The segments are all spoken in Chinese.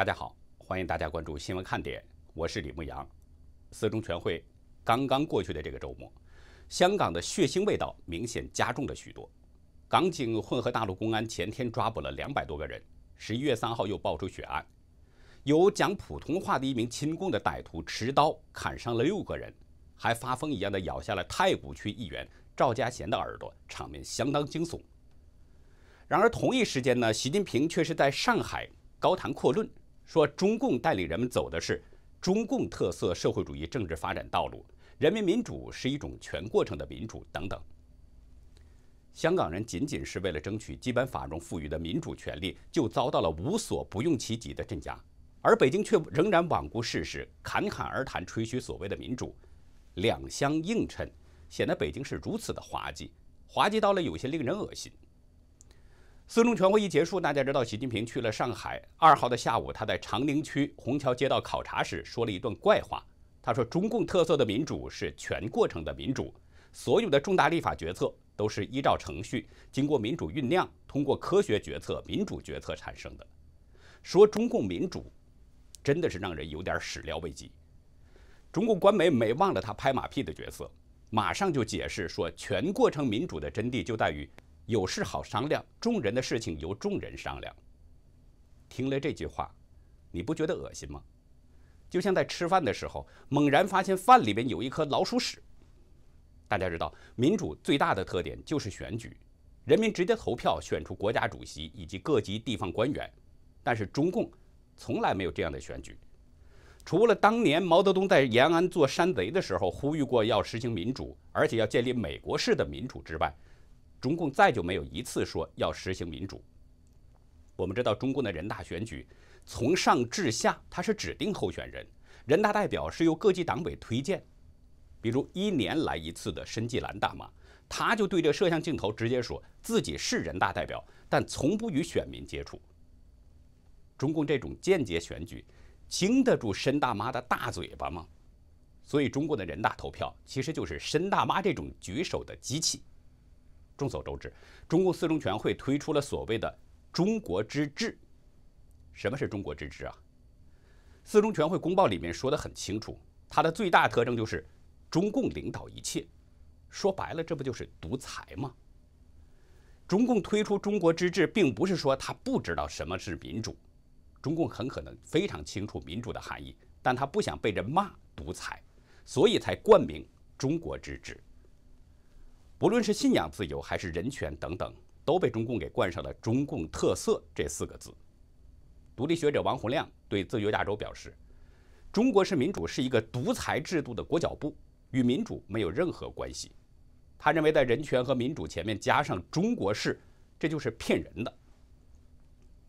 大家好，欢迎大家关注新闻看点，我是李牧阳。四中全会刚刚过去的这个周末，香港的血腥味道明显加重了许多。港警混合大陆公安前天抓捕了两百多个人，十一月三号又爆出血案，有讲普通话的一名亲共的歹徒持刀砍伤了六个人，还发疯一样的咬下了太古区议员赵家贤的耳朵，场面相当惊悚。然而同一时间呢，习近平却是在上海高谈阔论。说中共带领人们走的是中共特色社会主义政治发展道路，人民民主是一种全过程的民主等等。香港人仅仅是为了争取基本法中赋予的民主权利，就遭到了无所不用其极的镇压，而北京却仍然罔顾事实，侃侃而谈，吹嘘所谓的民主，两相映衬，显得北京是如此的滑稽，滑稽到了有些令人恶心。四中全会一结束，大家知道习近平去了上海。二号的下午，他在长宁区虹桥街道考察时说了一段怪话。他说：“中共特色的民主是全过程的民主，所有的重大立法决策都是依照程序，经过民主酝酿，通过科学决策、民主决策产生的。”说中共民主，真的是让人有点始料未及。中共官媒没忘了他拍马屁的角色，马上就解释说：“全过程民主的真谛就在于。”有事好商量，众人的事情由众人商量。听了这句话，你不觉得恶心吗？就像在吃饭的时候，猛然发现饭里边有一颗老鼠屎。大家知道，民主最大的特点就是选举，人民直接投票选出国家主席以及各级地方官员。但是中共从来没有这样的选举，除了当年毛泽东在延安做山贼的时候呼吁过要实行民主，而且要建立美国式的民主之外。中共再就没有一次说要实行民主。我们知道，中共的人大选举从上至下，它是指定候选人，人大代表是由各级党委推荐。比如一年来一次的申纪兰大妈，她就对着摄像镜头直接说自己是人大代表，但从不与选民接触。中共这种间接选举，经得住申大妈的大嘴巴吗？所以，中国的人大投票其实就是申大妈这种举手的机器。众所周知，中共四中全会推出了所谓的“中国之治”。什么是中国之治啊？四中全会公报里面说的很清楚，它的最大特征就是中共领导一切。说白了，这不就是独裁吗？中共推出“中国之治”，并不是说他不知道什么是民主。中共很可能非常清楚民主的含义，但他不想被人骂独裁，所以才冠名“中国之治”。不论是信仰自由还是人权等等，都被中共给冠上了“中共特色”这四个字。独立学者王洪亮对《自由亚洲》表示：“中国式民主是一个独裁制度的裹脚布，与民主没有任何关系。”他认为，在人权和民主前面加上“中国式”，这就是骗人的。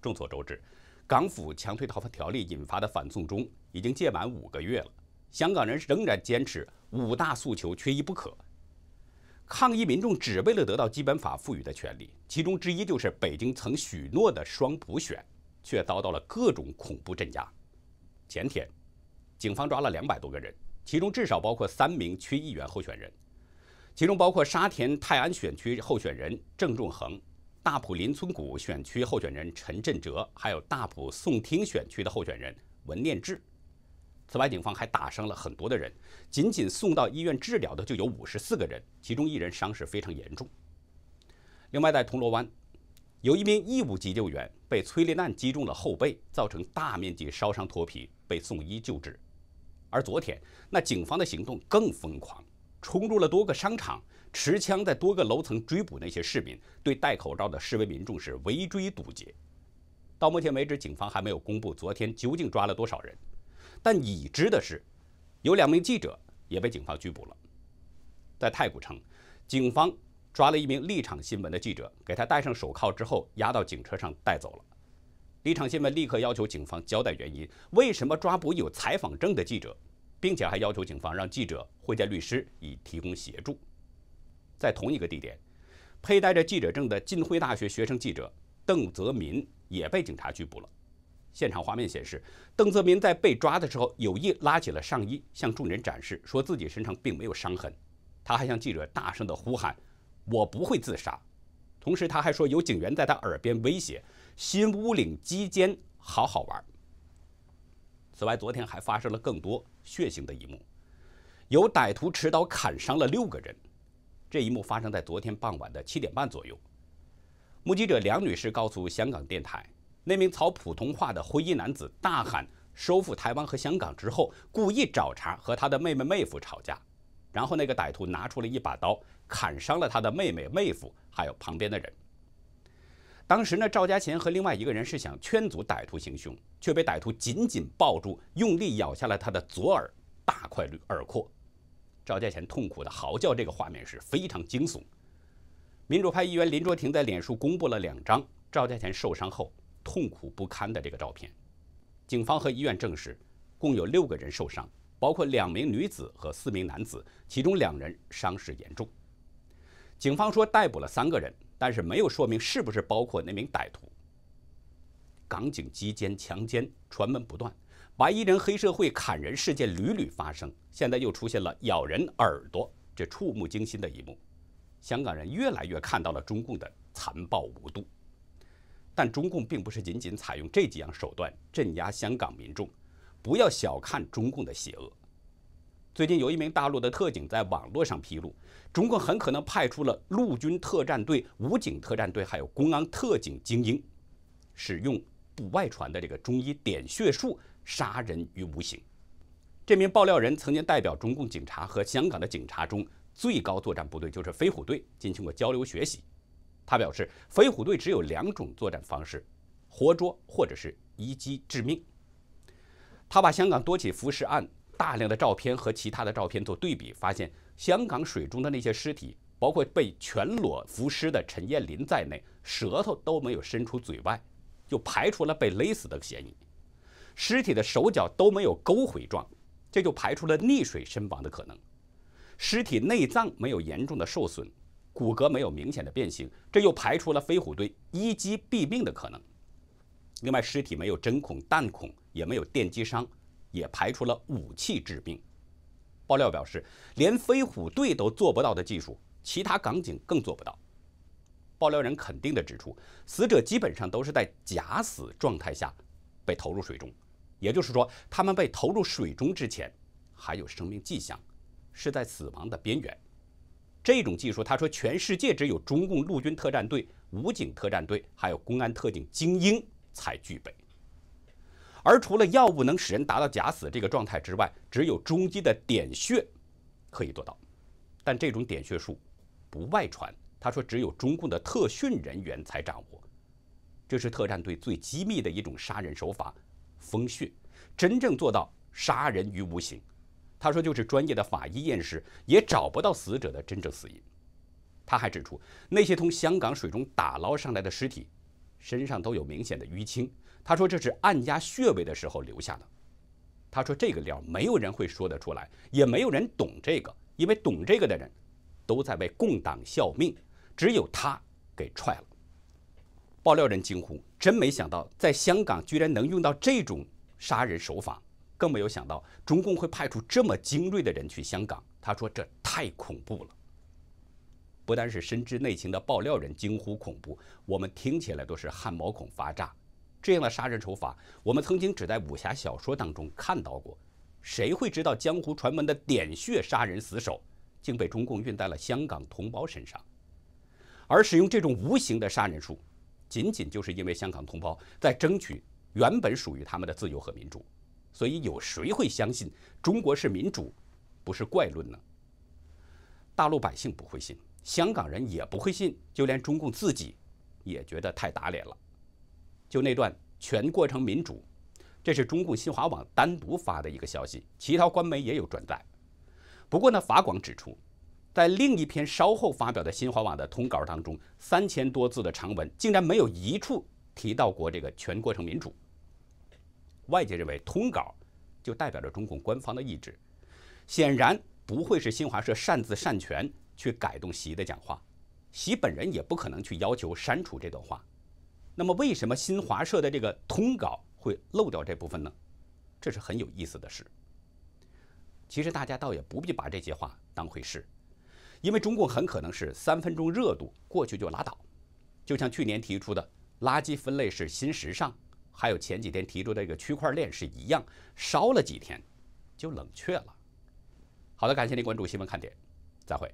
众所周知，港府强推逃犯条例引发的反送中已经届满五个月了，香港人仍然坚持五大诉求缺一不可。抗议民众只为了得到基本法赋予的权利，其中之一就是北京曾许诺的双普选，却遭到了各种恐怖镇压。前天，警方抓了两百多个人，其中至少包括三名区议员候选人，其中包括沙田泰安选区候选人郑仲恒、大埔林村谷选区候选人陈振哲，还有大埔宋汀选区的候选人文念志。此外，警方还打伤了很多的人，仅仅送到医院治疗的就有五十四个人，其中一人伤势非常严重。另外，在铜锣湾，有一名义务急救员被催泪弹击中了后背，造成大面积烧伤脱皮，被送医救治。而昨天，那警方的行动更疯狂，冲入了多个商场，持枪在多个楼层追捕那些市民，对戴口罩的示威民众是围追堵截。到目前为止，警方还没有公布昨天究竟抓了多少人。但已知的是，有两名记者也被警方拘捕了。在太古城，警方抓了一名立场新闻的记者，给他戴上手铐之后，押到警车上带走了。立场新闻立刻要求警方交代原因，为什么抓捕有采访证的记者，并且还要求警方让记者会见律师以提供协助。在同一个地点，佩戴着记者证的浸会大学学生记者邓泽民也被警察拘捕了。现场画面显示，邓泽民在被抓的时候有意拉起了上衣，向众人展示，说自己身上并没有伤痕。他还向记者大声地呼喊：“我不会自杀。”同时，他还说有警员在他耳边威胁：“新屋岭鸡尖好好玩。”此外，昨天还发生了更多血腥的一幕，有歹徒持刀砍伤了六个人。这一幕发生在昨天傍晚的七点半左右。目击者梁女士告诉香港电台。那名操普通话的灰衣男子大喊“收复台湾和香港”之后，故意找茬和他的妹妹、妹夫吵架，然后那个歹徒拿出了一把刀，砍伤了他的妹妹、妹夫，还有旁边的人。当时呢，赵家钱和另外一个人是想劝阻歹徒行凶，却被歹徒紧紧抱住，用力咬下了他的左耳，大块耳廓。赵家钱痛苦的嚎叫，这个画面是非常惊悚。民主派议员林卓廷在脸书公布了两张赵家钱受伤后。痛苦不堪的这个照片，警方和医院证实，共有六个人受伤，包括两名女子和四名男子，其中两人伤势严重。警方说逮捕了三个人，但是没有说明是不是包括那名歹徒。港警击奸、强奸传闻不断，白衣人黑社会砍人事件屡屡发生，现在又出现了咬人耳朵这触目惊心的一幕，香港人越来越看到了中共的残暴无度。但中共并不是仅仅采用这几样手段镇压香港民众，不要小看中共的邪恶。最近有一名大陆的特警在网络上披露，中共很可能派出了陆军特战队、武警特战队，还有公安特警精英，使用不外传的这个中医点穴术杀人于无形。这名爆料人曾经代表中共警察和香港的警察中最高作战部队，就是飞虎队，进行过交流学习。他表示，飞虎队只有两种作战方式：活捉或者是一击致命。他把香港多起浮尸案大量的照片和其他的照片做对比，发现香港水中的那些尸体，包括被全裸浮尸的陈彦霖在内，舌头都没有伸出嘴外，就排除了被勒死的嫌疑。尸体的手脚都没有勾回状，这就排除了溺水身亡的可能。尸体内脏没有严重的受损。骨骼没有明显的变形，这又排除了飞虎队一击毙命的可能。另外，尸体没有针孔、弹孔，也没有电击伤，也排除了武器致命。爆料表示，连飞虎队都做不到的技术，其他港警更做不到。爆料人肯定地指出，死者基本上都是在假死状态下被投入水中，也就是说，他们被投入水中之前还有生命迹象，是在死亡的边缘。这种技术，他说全世界只有中共陆军特战队、武警特战队，还有公安特警精英才具备。而除了药物能使人达到假死这个状态之外，只有中医的点穴可以做到。但这种点穴术不外传，他说只有中共的特训人员才掌握。这是特战队最机密的一种杀人手法——封穴，真正做到杀人于无形。他说：“就是专业的法医验尸也找不到死者的真正死因。”他还指出，那些从香港水中打捞上来的尸体，身上都有明显的淤青。他说：“这是按压穴位的时候留下的。”他说：“这个料没有人会说得出来，也没有人懂这个，因为懂这个的人，都在为共党效命，只有他给踹了。”爆料人惊呼：“真没想到，在香港居然能用到这种杀人手法！”更没有想到中共会派出这么精锐的人去香港，他说这太恐怖了。不单是深知内情的爆料人惊呼恐怖，我们听起来都是汗毛孔发炸。这样的杀人手法，我们曾经只在武侠小说当中看到过。谁会知道江湖传闻的点穴杀人死手，竟被中共运在了香港同胞身上？而使用这种无形的杀人术，仅仅就是因为香港同胞在争取原本属于他们的自由和民主。所以有谁会相信中国是民主，不是怪论呢？大陆百姓不会信，香港人也不会信，就连中共自己也觉得太打脸了。就那段全过程民主，这是中共新华网单独发的一个消息，其他官媒也有转载。不过呢，法广指出，在另一篇稍后发表的新华网的通稿当中，三千多字的长文竟然没有一处提到过这个全过程民主。外界认为通稿就代表着中共官方的意志，显然不会是新华社擅自擅权去改动习的讲话，习本人也不可能去要求删除这段话。那么，为什么新华社的这个通稿会漏掉这部分呢？这是很有意思的事。其实大家倒也不必把这些话当回事，因为中共很可能是三分钟热度，过去就拉倒。就像去年提出的垃圾分类是新时尚。还有前几天提出的这个区块链是一样，烧了几天，就冷却了。好的，感谢您关注新闻看点，再会。